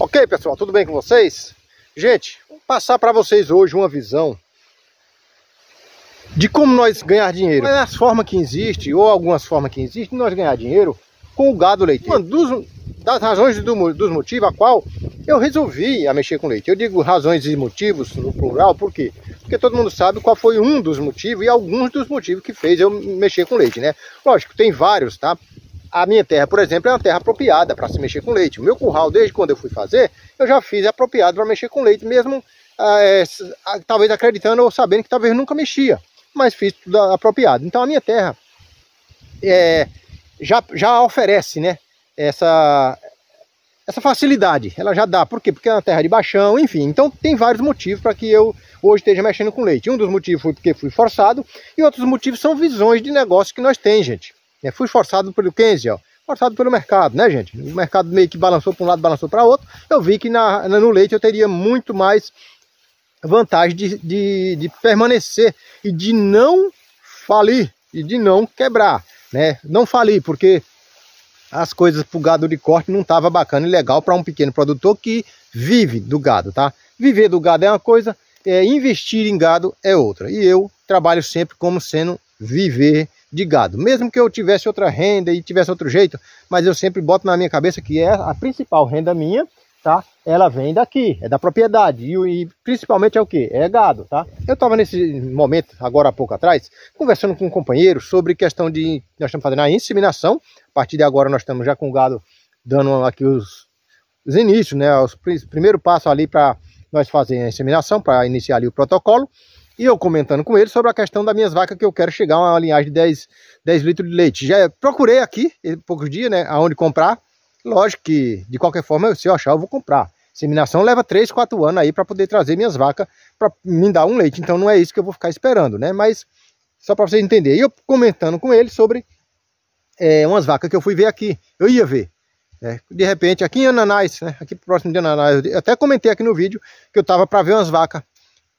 Ok, pessoal, tudo bem com vocês? Gente, vou passar para vocês hoje uma visão de como nós ganhar dinheiro. Uma das formas que existe, ou algumas formas que existem, nós ganhar dinheiro com o gado leiteiro. Uma dos, das razões do, dos motivos a qual eu resolvi a mexer com leite. Eu digo razões e motivos no plural, por quê? Porque todo mundo sabe qual foi um dos motivos e alguns dos motivos que fez eu mexer com leite, né? Lógico, tem vários, tá? A minha terra, por exemplo, é uma terra apropriada para se mexer com leite. O meu curral, desde quando eu fui fazer, eu já fiz apropriado para mexer com leite, mesmo ah, é, talvez acreditando ou sabendo que talvez nunca mexia, mas fiz tudo apropriado. Então a minha terra é, já, já oferece né, essa, essa facilidade. Ela já dá. Por quê? Porque é uma terra de baixão, enfim. Então tem vários motivos para que eu hoje esteja mexendo com leite. Um dos motivos foi porque fui forçado e outros motivos são visões de negócio que nós temos, gente. É, fui forçado pelo Kenzel, forçado pelo mercado, né, gente? O mercado meio que balançou para um lado, balançou para outro. Eu vi que na, no leite eu teria muito mais vantagem de, de, de permanecer e de não falir e de não quebrar, né? Não falir, porque as coisas para o gado de corte não estava bacana e legal para um pequeno produtor que vive do gado, tá? Viver do gado é uma coisa, é, investir em gado é outra. E eu trabalho sempre como sendo viver de gado. Mesmo que eu tivesse outra renda e tivesse outro jeito, mas eu sempre boto na minha cabeça que é a principal renda minha, tá? Ela vem daqui, é da propriedade e, e principalmente é o que? É gado, tá? Eu estava nesse momento, agora há pouco atrás, conversando com um companheiro sobre questão de, nós estamos fazendo a inseminação, a partir de agora nós estamos já com o gado dando aqui os, os inícios, né? Os primeiros passos ali para nós fazer a inseminação, para iniciar ali o protocolo. E eu comentando com ele sobre a questão das minhas vacas que eu quero chegar a uma linhagem de 10, 10 litros de leite. Já procurei aqui, poucos dias, né, aonde comprar. Lógico que, de qualquer forma, se eu achar, eu vou comprar. Seminação leva 3, 4 anos aí para poder trazer minhas vacas para me dar um leite. Então não é isso que eu vou ficar esperando, né? Mas só para vocês entenderem. E eu comentando com ele sobre é, umas vacas que eu fui ver aqui. Eu ia ver. Né? De repente, aqui em Ananás, né? aqui próximo de Ananás, eu até comentei aqui no vídeo que eu tava para ver umas vacas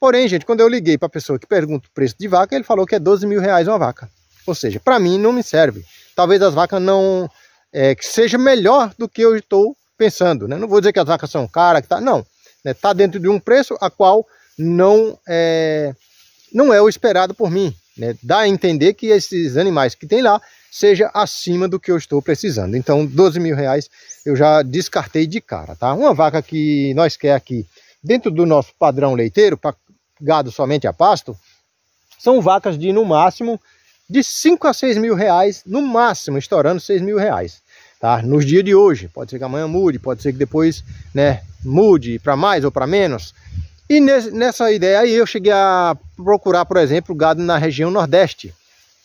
Porém, gente, quando eu liguei para a pessoa que pergunta o preço de vaca, ele falou que é 12 mil reais uma vaca. Ou seja, para mim não me serve. Talvez as vacas não é, que seja melhor do que eu estou pensando. Né? Não vou dizer que as vacas são caras, tá, não. Está né? Tá dentro de um preço a qual não é, não é o esperado por mim. Né? Dá a entender que esses animais que tem lá seja acima do que eu estou precisando. Então, 12 mil reais eu já descartei de cara, tá? Uma vaca que nós quer aqui dentro do nosso padrão leiteiro, para gado somente a pasto, são vacas de no máximo de 5 a 6 mil reais, no máximo estourando 6 mil reais. Tá? Nos dias de hoje, pode ser que amanhã mude, pode ser que depois né, mude para mais ou para menos. E nesse, nessa ideia aí eu cheguei a procurar, por exemplo, gado na região nordeste,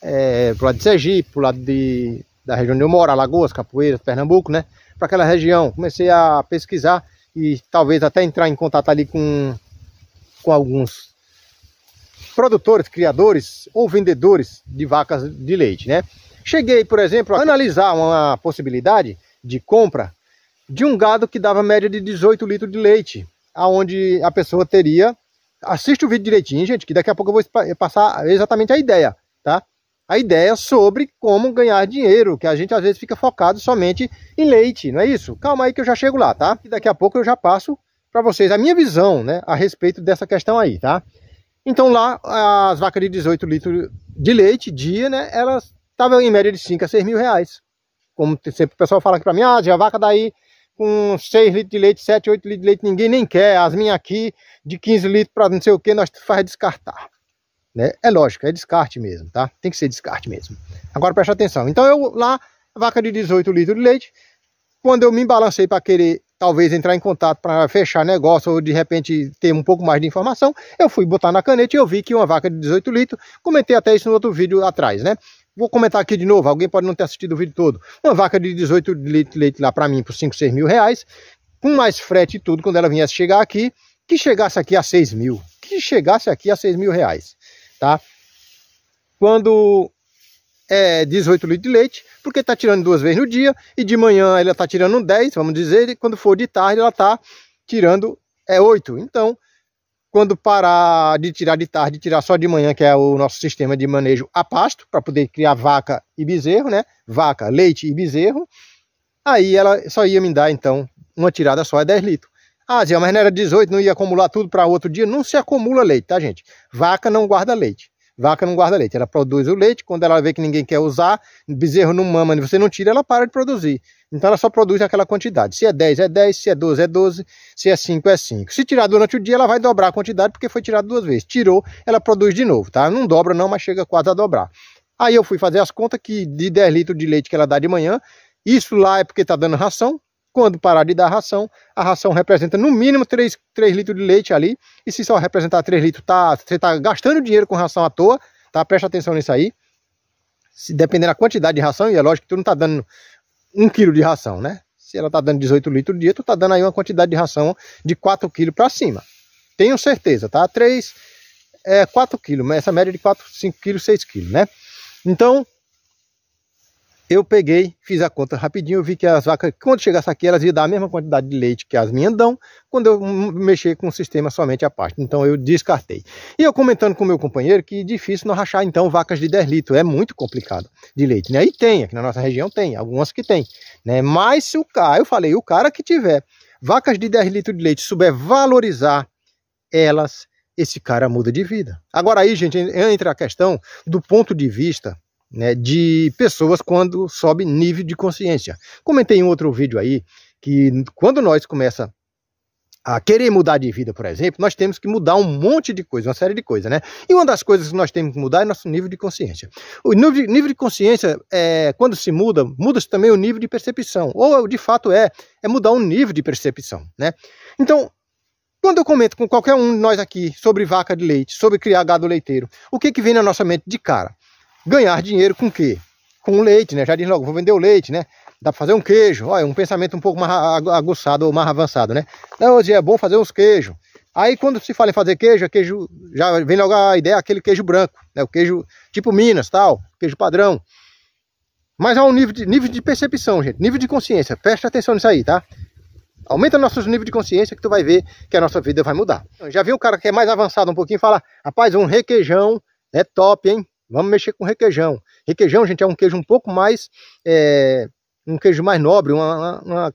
é, pro lado de Sergipe, pro lado de, da região onde eu moro, Alagoas, Capoeiras, Pernambuco, né? Para aquela região. Comecei a pesquisar e talvez até entrar em contato ali com com alguns produtores, criadores ou vendedores de vacas de leite, né? Cheguei, por exemplo, a analisar uma possibilidade de compra de um gado que dava média de 18 litros de leite, aonde a pessoa teria assiste o vídeo direitinho, gente, que daqui a pouco eu vou passar exatamente a ideia, tá? A ideia sobre como ganhar dinheiro, que a gente às vezes fica focado somente em leite, não é isso? Calma aí que eu já chego lá, tá? E daqui a pouco eu já passo para vocês a minha visão né, a respeito dessa questão aí, tá? Então lá as vacas de 18 litros de leite dia, né? Elas estavam em média de 5 a 6 mil reais. Como sempre o pessoal fala aqui para mim, ah, a vaca daí com 6 litros de leite, 7, 8 litros de leite, ninguém nem quer. As minhas aqui de 15 litros para não sei o que, nós faz descartar. Né? É lógico, é descarte mesmo, tá? Tem que ser descarte mesmo. Agora preste atenção. Então eu lá, vaca de 18 litros de leite, quando eu me balancei para querer talvez entrar em contato para fechar negócio ou de repente ter um pouco mais de informação, eu fui botar na caneta e eu vi que uma vaca de 18 litros, comentei até isso no outro vídeo atrás, né? Vou comentar aqui de novo, alguém pode não ter assistido o vídeo todo. Uma vaca de 18 litros leite lá para mim por 5, 6 mil reais, com mais frete e tudo, quando ela viesse chegar aqui, que chegasse aqui a 6 mil, que chegasse aqui a 6 mil reais, tá? Quando é, 18 litros de leite, porque está tirando duas vezes no dia, e de manhã ela está tirando 10, vamos dizer, e quando for de tarde ela está tirando é, 8. Então, quando parar de tirar de tarde, tirar só de manhã, que é o nosso sistema de manejo a pasto, para poder criar vaca e bezerro, né? Vaca, leite e bezerro, aí ela só ia me dar, então, uma tirada só é 10 litros. Ah, Zé, mas não era 18, não ia acumular tudo para outro dia? Não se acumula leite, tá, gente? Vaca não guarda leite. Vaca não guarda leite, ela produz o leite, quando ela vê que ninguém quer usar, bezerro não mama, você não tira, ela para de produzir. Então ela só produz naquela quantidade. Se é 10, é 10, se é 12, é 12, se é 5, é 5. Se tirar durante o dia, ela vai dobrar a quantidade porque foi tirada duas vezes. Tirou, ela produz de novo, tá? Não dobra não, mas chega quase a dobrar. Aí eu fui fazer as contas que de 10 litros de leite que ela dá de manhã, isso lá é porque está dando ração, quando parar de dar ração, a ração representa no mínimo 3, 3 litros de leite ali. E se só representar 3 litros, tá, você está gastando dinheiro com ração à toa, tá? Presta atenção nisso aí. Se, dependendo da quantidade de ração, e é lógico que tu não está dando 1 quilo de ração, né? Se ela está dando 18 litros por dia, tu está dando aí uma quantidade de ração de 4 quilos para cima. Tenho certeza, tá? 3, é, 4 quilos, essa média é de 4, 5 quilos, 6 quilos, né? Então, eu peguei, fiz a conta rapidinho, vi que as vacas, quando chegasse aqui, elas iam dar a mesma quantidade de leite que as minhas dão, quando eu mexer com o sistema somente a parte. Então eu descartei. E eu comentando com meu companheiro que difícil não rachar, então, vacas de 10 litros. É muito complicado de leite, né? E tem, aqui na nossa região tem, algumas que tem, né? Mas se o cara, eu falei, o cara que tiver vacas de 10 litros de leite, souber valorizar elas, esse cara muda de vida. Agora aí, gente, entra a questão do ponto de vista né, de pessoas quando sobe nível de consciência. Comentei em outro vídeo aí que quando nós começa a querer mudar de vida, por exemplo, nós temos que mudar um monte de coisa, uma série de coisas, né? E uma das coisas que nós temos que mudar é nosso nível de consciência. O nível de consciência, é, quando se muda, muda-se também o nível de percepção. Ou, é, de fato, é, é mudar um nível de percepção, né? Então, quando eu comento com qualquer um de nós aqui sobre vaca de leite, sobre criar gado leiteiro, o que que vem na nossa mente de cara? ganhar dinheiro com o quê? Com o leite, né? Já diz logo, vou vender o leite, né? Dá para fazer um queijo, olha, um pensamento um pouco mais aguçado ou mais avançado, né? Não, hoje é bom fazer uns queijos. Aí quando se fala em fazer queijo, é queijo já vem logo a ideia aquele queijo branco, né? O queijo tipo Minas, tal, queijo padrão. Mas há um nível de, nível de percepção, gente, nível de consciência. Presta atenção nisso aí, tá? Aumenta nossos níveis de consciência que tu vai ver que a nossa vida vai mudar. Já vi um cara que é mais avançado um pouquinho falar, rapaz, um requeijão é top, hein? Vamos mexer com requeijão. Requeijão, gente, é um queijo um pouco mais. É, um queijo mais nobre, uma, uma,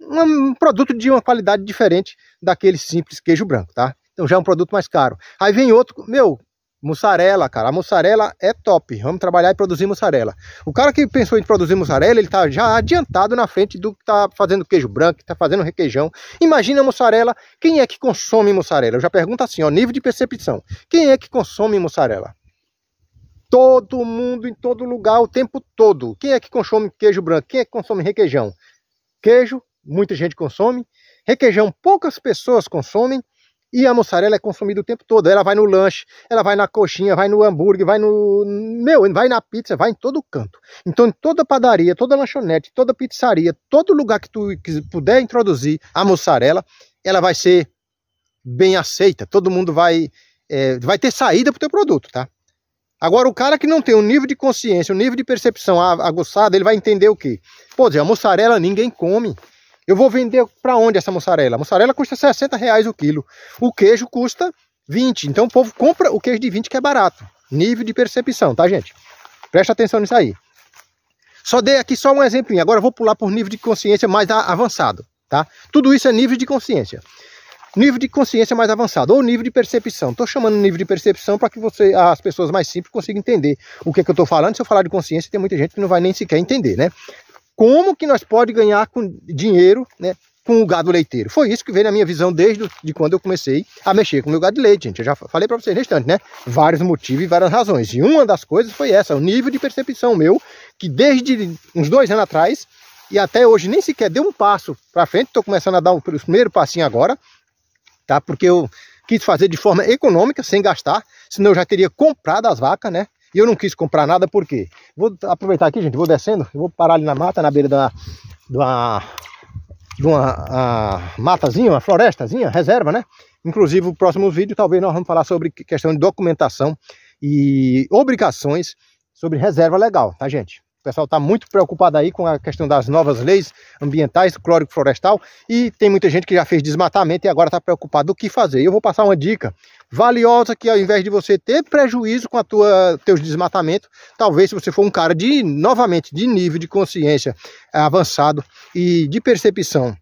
uma, um produto de uma qualidade diferente daquele simples queijo branco, tá? Então já é um produto mais caro. Aí vem outro, meu, mussarela, cara. A mussarela é top. Vamos trabalhar e produzir mussarela. O cara que pensou em produzir mussarela, ele tá já adiantado na frente do que tá fazendo queijo branco, que tá fazendo requeijão. Imagina a mussarela. Quem é que consome mussarela? Eu já pergunto assim, ó, nível de percepção. Quem é que consome mussarela? todo mundo, em todo lugar, o tempo todo. Quem é que consome queijo branco? Quem é que consome requeijão? Queijo, muita gente consome. Requeijão, poucas pessoas consomem. E a mussarela é consumida o tempo todo. Ela vai no lanche, ela vai na coxinha, vai no hambúrguer, vai no. Meu, vai na pizza, vai em todo canto. Então, em toda padaria, toda lanchonete, toda pizzaria, todo lugar que tu puder introduzir a mussarela, ela vai ser bem aceita. Todo mundo vai. É, vai ter saída pro teu produto, tá? Agora, o cara que não tem o um nível de consciência, o um nível de percepção aguçada, ele vai entender o quê? Pô, dizer, a mussarela ninguém come. Eu vou vender para onde essa mussarela? A mussarela custa 60 reais o quilo. O queijo custa 20. Então o povo compra o queijo de 20 que é barato. Nível de percepção, tá, gente? Presta atenção nisso aí. Só dei aqui só um exemplinho. Agora eu vou pular por nível de consciência mais avançado, tá? Tudo isso é nível de consciência nível de consciência mais avançado, ou nível de percepção. Estou chamando nível de percepção para que você, as pessoas mais simples consigam entender o que, é que eu estou falando. Se eu falar de consciência, tem muita gente que não vai nem sequer entender, né? Como que nós pode ganhar com dinheiro, né? Com o gado leiteiro. Foi isso que veio na minha visão desde de quando eu comecei a mexer com o meu gado de leite, gente. Eu já falei para vocês restante, né? Vários motivos e várias razões. E uma das coisas foi essa, o nível de percepção meu, que desde uns dois anos atrás e até hoje nem sequer deu um passo para frente, estou começando a dar o primeiro passinho agora, tá? Porque eu quis fazer de forma econômica, sem gastar, senão eu já teria comprado as vacas, né? E eu não quis comprar nada, por quê? Vou aproveitar aqui, gente, vou descendo, eu vou parar ali na mata, na beira da, da, de uma matazinha, uma florestazinha, reserva, né? Inclusive, o próximo vídeo, talvez nós vamos falar sobre questão de documentação e obrigações sobre reserva legal, tá, gente? pessoal está muito preocupado aí com a questão das novas leis ambientais, clórico florestal, e tem muita gente que já fez desmatamento e agora está preocupado o que fazer. Eu vou passar uma dica valiosa que ao invés de você ter prejuízo com a tua teus desmatamentos, talvez se você for um cara de novamente de nível de consciência avançado e de percepção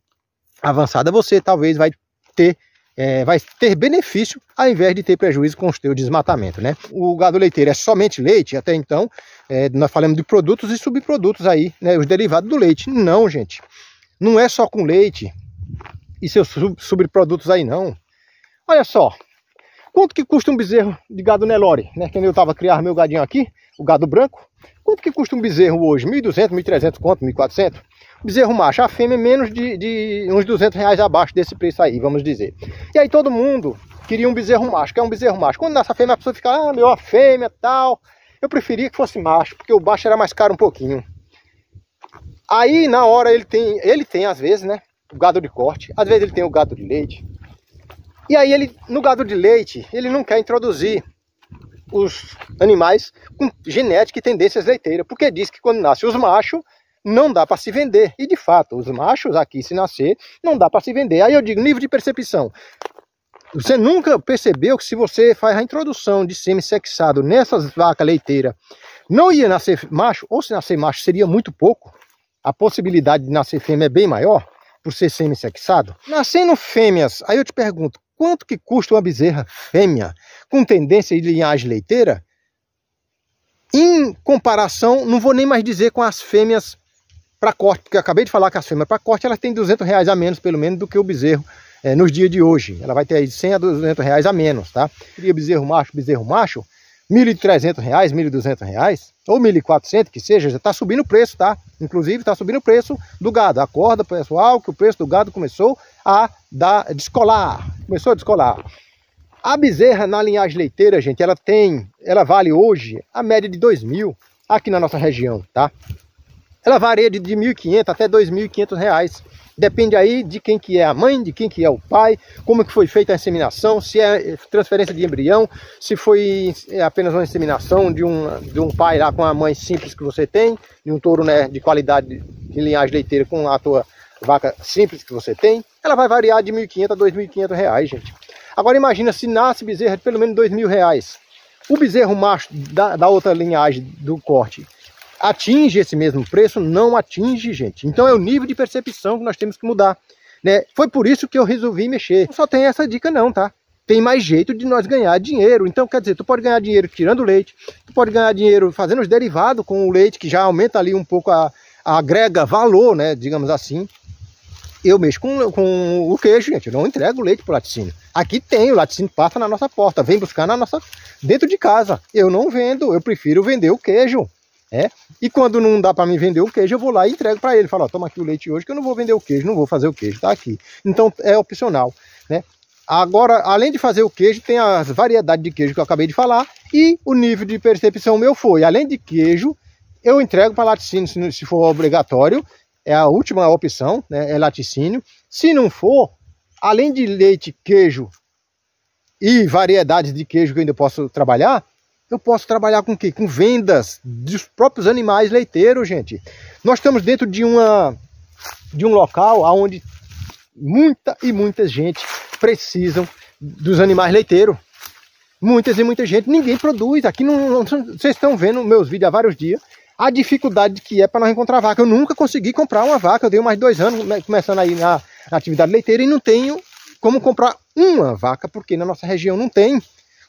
avançada, você talvez vai ter é, vai ter benefício ao invés de ter prejuízo com o seu desmatamento. Né? O gado leiteiro é somente leite, até então é, nós falamos de produtos e subprodutos aí, né, os derivados do leite. Não, gente, não é só com leite e seus subprodutos aí não. Olha só, quanto que custa um bezerro de gado Nelore? Né? Quando eu estava criando meu gadinho aqui, o gado branco, quanto que custa um bezerro hoje? 1.200, 1.300, quanto? 1.400? bezerro macho. A fêmea é menos de, de uns 200 reais abaixo desse preço aí, vamos dizer. E aí todo mundo queria um bezerro macho, quer é um bezerro macho. Quando nasce a fêmea, a pessoa fica, ah, meu, a fêmea, tal. Eu preferia que fosse macho, porque o baixo era mais caro um pouquinho. Aí, na hora, ele tem, ele tem às vezes, né, o gado de corte, às vezes ele tem o gado de leite. E aí, ele, no gado de leite, ele não quer introduzir os animais com genética e tendências leiteiras, porque diz que quando nasce os machos, não dá para se vender. E de fato, os machos aqui, se nascer, não dá para se vender. Aí eu digo, nível de percepção. Você nunca percebeu que se você faz a introdução de semissexado nessas vacas leiteiras, não ia nascer macho, ou se nascer macho seria muito pouco. A possibilidade de nascer fêmea é bem maior, por ser semissexado. Nascendo fêmeas, aí eu te pergunto, quanto que custa uma bezerra fêmea com tendência de linhagem leiteira? Em comparação, não vou nem mais dizer com as fêmeas para corte, porque eu acabei de falar que a fêmeas para corte ela tem 200 reais a menos, pelo menos, do que o bezerro é, nos dias de hoje. Ela vai ter aí de 100 a 200 reais a menos, tá? Cria bezerro macho, bezerro macho, 1.300 reais, 1.200 reais, ou 1.400 que seja, já está subindo o preço, tá? Inclusive está subindo o preço do gado. Acorda, pessoal, que o preço do gado começou a dar, descolar. Começou a descolar. A bezerra na linhagem leiteira, gente, ela tem, ela vale hoje a média de 2.000 mil aqui na nossa região, tá? Ela varia de R$ 1.500 até R$ reais Depende aí de quem que é a mãe, de quem que é o pai, como que foi feita a inseminação, se é transferência de embrião, se foi é, apenas uma inseminação de um, de um pai lá com a mãe simples que você tem, de um touro né, de qualidade de linhagem leiteira com a tua vaca simples que você tem. Ela vai variar de R$ 1.500 a R$ reais gente. Agora imagina se nasce bezerro de pelo menos R$ reais O bezerro macho da, da outra linhagem do corte atinge esse mesmo preço? Não atinge, gente. Então é o nível de percepção que nós temos que mudar. Né? Foi por isso que eu resolvi mexer. só tem essa dica não, tá? Tem mais jeito de nós ganhar dinheiro. Então, quer dizer, tu pode ganhar dinheiro tirando leite, tu pode ganhar dinheiro fazendo os derivados com o leite, que já aumenta ali um pouco a, a agrega valor, né? Digamos assim. Eu mexo com, com o queijo, gente. Eu não entrego leite para o laticínio. Aqui tem, o laticínio passa na nossa porta, vem buscar na nossa dentro de casa. Eu não vendo, eu prefiro vender o queijo. É? E quando não dá para me vender o queijo, eu vou lá e entrego para ele. Falo, ó, toma aqui o leite hoje que eu não vou vender o queijo, não vou fazer o queijo, tá aqui. Então é opcional, né? Agora, além de fazer o queijo, tem as variedades de queijo que eu acabei de falar e o nível de percepção meu foi, além de queijo, eu entrego para laticínio se for obrigatório, é a última opção, né? É laticínio. Se não for, além de leite, queijo e variedades de queijo que eu ainda posso trabalhar, eu posso trabalhar com o quê? Com vendas dos próprios animais leiteiros, gente. Nós estamos dentro de, uma, de um local onde muita e muita gente precisam dos animais leiteiros. Muitas e muita gente. Ninguém produz. Aqui não, não vocês estão vendo meus vídeos há vários dias. A dificuldade que é para nós encontrar vaca. Eu nunca consegui comprar uma vaca. Eu tenho mais dois anos começando aí na, na atividade leiteira e não tenho como comprar uma vaca, porque na nossa região não tem.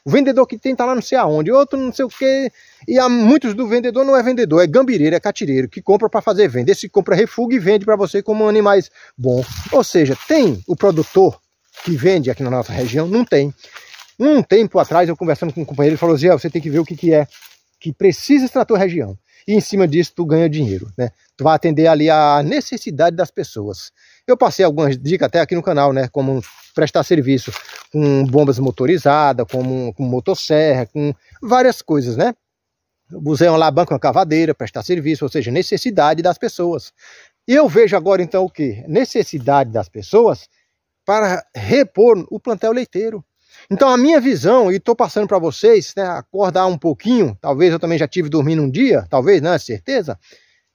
O vendedor que tem tá lá não sei aonde, outro não sei o quê. E há muitos do vendedor não é vendedor, é gambireiro, é catireiro, que compra para fazer venda. Esse compra refugo e vende para você como animais bom. Ou seja, tem o produtor que vende aqui na nossa região? Não tem. Um tempo atrás, eu conversando com um companheiro, ele falou assim, ah, você tem que ver o que, que é que precisa a tua região. E em cima disso, tu ganha dinheiro, né? Tu vai atender ali a necessidade das pessoas. Eu passei algumas dicas até aqui no canal, né? Como prestar serviço com bombas motorizadas, com, com motosserra, com várias coisas, né? Usei uma alavanca, uma cavadeira, prestar serviço, ou seja, necessidade das pessoas. E eu vejo agora então o que? Necessidade das pessoas para repor o plantel leiteiro. Então a minha visão, e estou passando para vocês, né, acordar um pouquinho, talvez eu também já tive dormindo um dia, talvez, não é certeza,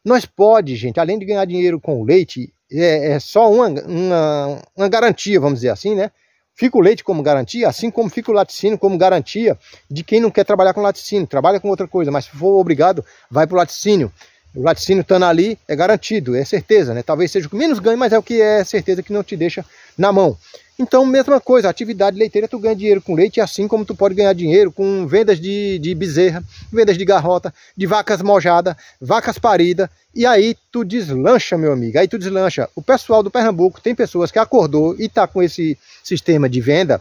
nós pode, gente, além de ganhar dinheiro com o leite, é, é só uma, uma, uma, garantia, vamos dizer assim, né? Fica o leite como garantia, assim como fica o laticínio como garantia de quem não quer trabalhar com laticínio, trabalha com outra coisa, mas se for obrigado, vai para o laticínio. O laticínio estando ali é garantido, é certeza, né? Talvez seja o que menos ganha, mas é o que é certeza que não te deixa na mão. Então, mesma coisa, atividade leiteira, tu ganha dinheiro com leite, assim como tu pode ganhar dinheiro com vendas de, de bezerra, vendas de garrota, de vacas mojadas, vacas paridas, e aí tu deslancha, meu amigo, aí tu deslancha. O pessoal do Pernambuco tem pessoas que acordou e tá com esse sistema de venda,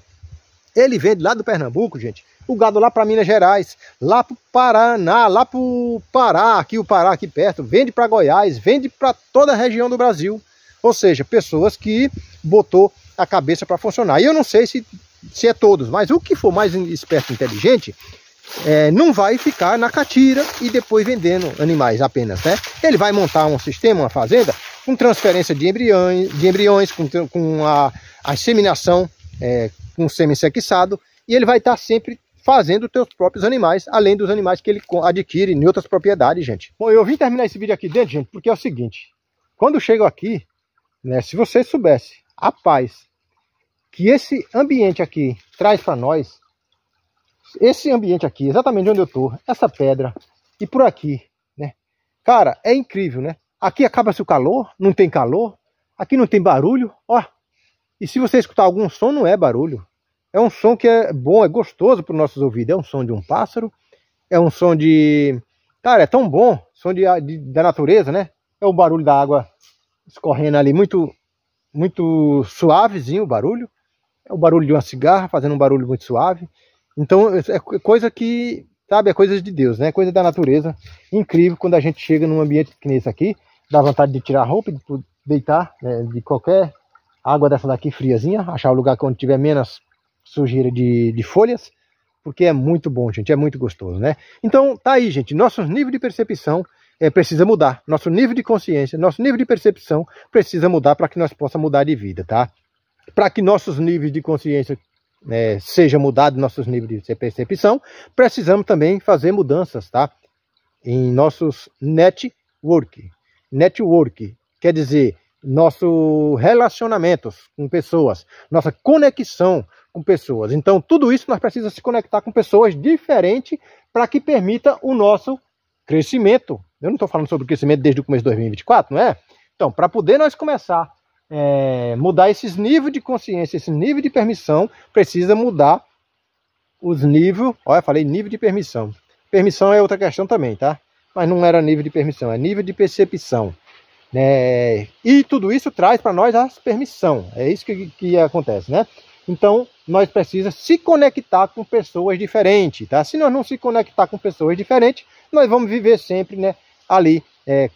ele vende lá do Pernambuco, gente, o gado lá para Minas Gerais, lá para o Paraná, lá para o Pará, aqui o Pará aqui perto, vende para Goiás, vende para toda a região do Brasil. Ou seja, pessoas que botou a cabeça para funcionar. E eu não sei se, se é todos, mas o que for mais esperto e inteligente é, não vai ficar na catira e depois vendendo animais apenas, né? Ele vai montar um sistema, uma fazenda, com transferência de embriões, de embriões com, com a, a inseminação é, com sêmen sexado, e ele vai estar sempre fazendo teus próprios animais, além dos animais que ele adquire em outras propriedades, gente. Bom, eu vim terminar esse vídeo aqui dentro, gente, porque é o seguinte. Quando eu chego aqui, né, se você soubesse a paz que esse ambiente aqui traz para nós, esse ambiente aqui, exatamente onde eu tô, essa pedra e por aqui, né? Cara, é incrível, né? Aqui acaba-se o calor, não tem calor, aqui não tem barulho, ó. E se você escutar algum som, não é barulho, é um som que é bom, é gostoso para os nossos ouvidos. É um som de um pássaro, é um som de. Cara, é tão bom, som de, de, da natureza, né? É o barulho da água escorrendo ali, muito, muito suavezinho o barulho. É o barulho de uma cigarra fazendo um barulho muito suave. Então, é, é coisa que, sabe, é coisa de Deus, né? É coisa da natureza. Incrível quando a gente chega num ambiente que nem esse aqui, dá vontade de tirar a roupa, de deitar, né? de qualquer água dessa daqui friazinha, achar o lugar onde tiver menos sujeira de, de folhas, porque é muito bom, gente, é muito gostoso, né? Então, tá aí, gente, nosso nível de percepção é, precisa mudar, nosso nível de consciência, nosso nível de percepção precisa mudar para que nós possamos mudar de vida, tá? Para que nossos níveis de consciência é, seja mudado nossos níveis de percepção, precisamos também fazer mudanças, tá? Em nossos network. Network quer dizer nossos relacionamentos com pessoas, nossa conexão com pessoas. Então, tudo isso nós precisamos se conectar com pessoas diferentes para que permita o nosso crescimento. Eu não estou falando sobre crescimento desde o começo de 2024, não é? Então, para poder nós começar a é, mudar esses níveis de consciência, esse nível de permissão, precisa mudar os níveis. Olha, falei nível de permissão. Permissão é outra questão também, tá? Mas não era nível de permissão, é nível de percepção. Né? E tudo isso traz para nós a permissão. É isso que, que acontece, né? Então, nós precisamos se conectar com pessoas diferentes, tá? Se nós não se conectar com pessoas diferentes, nós vamos viver sempre, né, ali, é,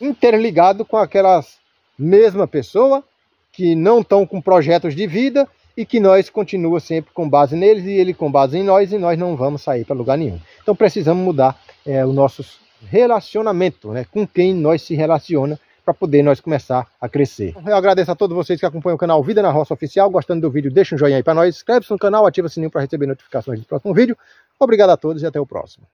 interligado com aquelas mesma pessoa que não estão com projetos de vida e que nós continuamos sempre com base neles e ele com base em nós e nós não vamos sair para lugar nenhum. Então precisamos mudar é, os nossos relacionamento, né? Com quem nós se relaciona para poder nós começar a crescer. Eu agradeço a todos vocês que acompanham o canal Vida na Roça Oficial. Gostando do vídeo, deixa um joinha aí para nós, inscreve-se no canal, ativa o sininho para receber notificações do próximo vídeo. Obrigado a todos e até o próximo.